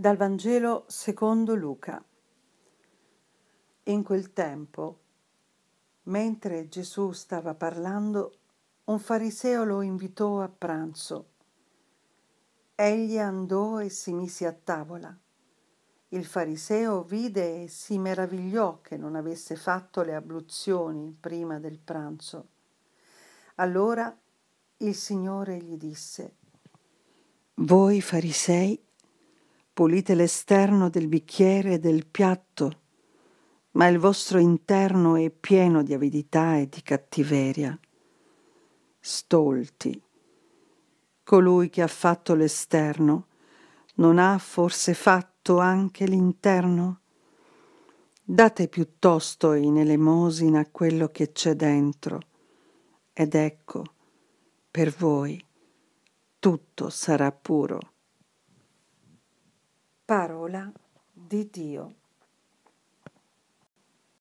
Dal Vangelo secondo Luca. In quel tempo, mentre Gesù stava parlando, un fariseo lo invitò a pranzo. Egli andò e si mise a tavola. Il fariseo vide e si meravigliò che non avesse fatto le abluzioni prima del pranzo. Allora il Signore gli disse, Voi farisei Pulite l'esterno del bicchiere e del piatto, ma il vostro interno è pieno di avidità e di cattiveria. Stolti. Colui che ha fatto l'esterno non ha forse fatto anche l'interno? Date piuttosto in elemosina quello che c'è dentro, ed ecco, per voi tutto sarà puro parola di Dio.